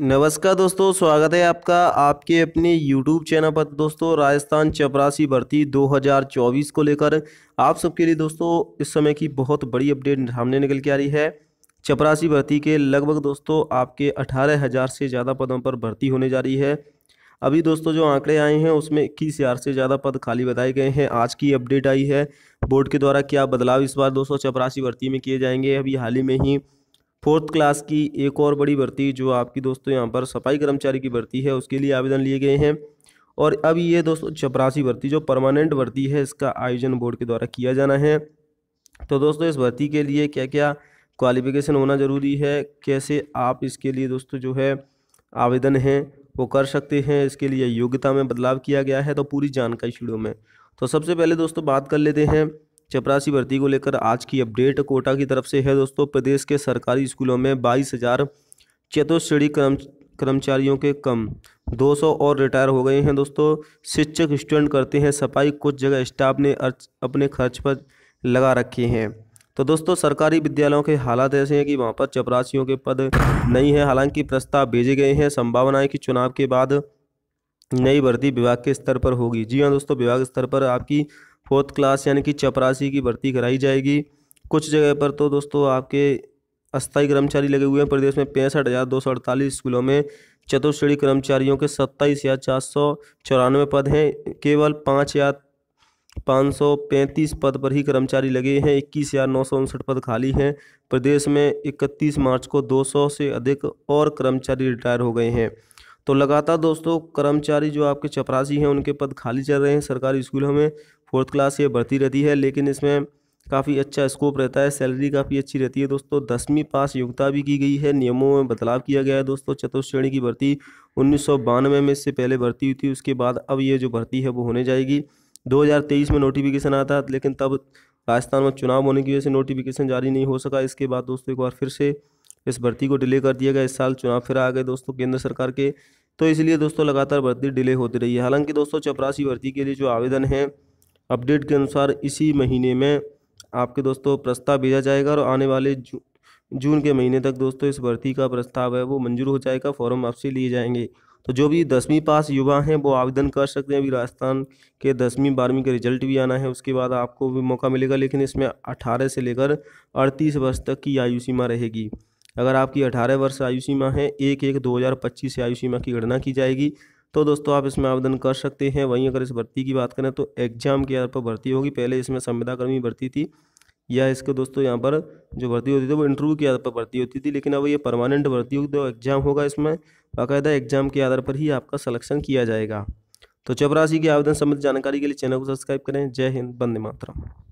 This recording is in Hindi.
नमस्कार दोस्तों स्वागत है आपका आपके अपने YouTube चैनल पर दोस्तों राजस्थान चपरासी भर्ती 2024 को लेकर आप सबके लिए दोस्तों इस समय की बहुत बड़ी अपडेट सामने निकल के आ रही है चपरासी भर्ती के लगभग दोस्तों आपके अठारह हज़ार से ज़्यादा पदों पर भर्ती होने जा रही है अभी दोस्तों जो आंकड़े आए हैं उसमें इक्कीस हज़ार से ज़्यादा पद खाली बताए गए हैं आज की अपडेट आई है बोर्ड के द्वारा क्या बदलाव इस बार दोस्तों चपरासी भर्ती में किए जाएंगे अभी हाल ही में ही फोर्थ क्लास की एक और बड़ी भर्ती जो आपकी दोस्तों यहाँ पर सफाई कर्मचारी की भर्ती है उसके लिए आवेदन लिए गए हैं और अब ये दोस्तों चपरासी भर्ती जो परमानेंट भर्ती है इसका आयोजन बोर्ड के द्वारा किया जाना है तो दोस्तों इस भर्ती के लिए क्या क्या क्वालिफिकेशन होना ज़रूरी है कैसे आप इसके लिए दोस्तों जो है आवेदन है वो कर सकते हैं इसके लिए योग्यता में बदलाव किया गया है तो पूरी जानकारी शुरू में तो सबसे पहले दोस्तों बात कर लेते हैं चपरासी भर्ती को लेकर आज की अपडेट कोटा की तरफ से है दोस्तों प्रदेश के सरकारी स्कूलों में बाईस हज़ार चतुश्रेणी कर्म कर्मचारियों के कम 200 और रिटायर हो गए हैं दोस्तों शिक्षक स्टूडेंट करते हैं सफाई कुछ जगह स्टाफ ने अपने खर्च पर लगा रखे हैं तो दोस्तों सरकारी विद्यालयों के हालात ऐसे हैं कि वहाँ पर चपरासियों के पद नहीं है हालांकि प्रस्ताव भेजे गए हैं संभावना है कि चुनाव के बाद नई भर्ती विभाग के स्तर पर होगी जी हाँ दोस्तों विभाग स्तर पर आपकी फोर्थ क्लास यानी कि चपरासी की भर्ती कराई जाएगी कुछ जगह पर तो दोस्तों आपके अस्थाई कर्मचारी लगे हुए हैं प्रदेश में पैंसठ हज़ार दो सौ अड़तालीस स्कूलों में चतुर्श्रेणी कर्मचारियों के सत्ताईस हज़ार चार सौ चौरानवे पद हैं केवल पाँच हज़ार पाँच सौ पैंतीस पद पर ही कर्मचारी लगे हैं इक्कीस हज़ार नौ सौ उनसठ पद खाली हैं प्रदेश में इकतीस मार्च को दो सौ से अधिक और कर्मचारी रिटायर हो गए हैं तो लगातार दोस्तों कर्मचारी जो आपके चपरासी हैं उनके पद खाली चल रहे हैं सरकारी स्कूलों में फोर्थ क्लास ये बढ़ती रहती है लेकिन इसमें काफ़ी अच्छा स्कोप रहता है सैलरी काफ़ी अच्छी रहती है दोस्तों दसवीं पास योग्यता भी की गई है नियमों में बदलाव किया गया है दोस्तों चतुर्थ श्रेणी की भर्ती उन्नीस में इससे पहले भर्ती हुई थी उसके बाद अब ये जो भर्ती है वो होने जाएगी 2023 में नोटिफिकेशन आता था लेकिन तब राजस्थान में चुनाव होने की वजह से नोटिफिकेशन जारी नहीं हो सका इसके बाद दोस्तों एक बार फिर से इस भर्ती को डिले कर दिया गया इस साल चुनाव फिर आ गए दोस्तों केंद्र सरकार के तो इसलिए दोस्तों लगातार भर्ती डिले होती रही है हालांकि दोस्तों चपरासी भर्ती के लिए जो आवेदन है अपडेट के अनुसार इसी महीने में आपके दोस्तों प्रस्ताव भेजा जाएगा और आने वाले जू, जून के महीने तक दोस्तों इस भर्ती का प्रस्ताव है वो मंजूर हो जाएगा फॉर्म आपसे लिए जाएंगे तो जो भी दसवीं पास युवा हैं वो आवेदन कर सकते हैं अभी राजस्थान के दसवीं बारहवीं के रिजल्ट भी आना है उसके बाद आपको भी मौका मिलेगा लेकिन इसमें अठारह से लेकर अड़तीस वर्ष तक की आयु सीमा रहेगी अगर आपकी 18 वर्ष आयु सीमा है एक एक 2025 से आयु सीमा की गणना की जाएगी तो दोस्तों आप इसमें आवेदन कर सकते हैं वहीं अगर इस भर्ती की बात करें तो एग्जाम के आधार पर भर्ती होगी पहले इसमें संविदाकर्मी भर्ती थी या इसके दोस्तों यहाँ पर जो भर्ती होती थी वो इंटरव्यू के आधार पर भर्ती होती थी लेकिन अब ये परमानेंट भर्ती होगी तो एग्ज़ाम होगा इसमें बाकायदा एग्जाम के आधार पर ही आपका सलेक्शन किया जाएगा तो चपरासी के आवेदन संबंधित जानकारी के लिए चैनल को सब्सक्राइब करें जय हिंद बंदे मातरम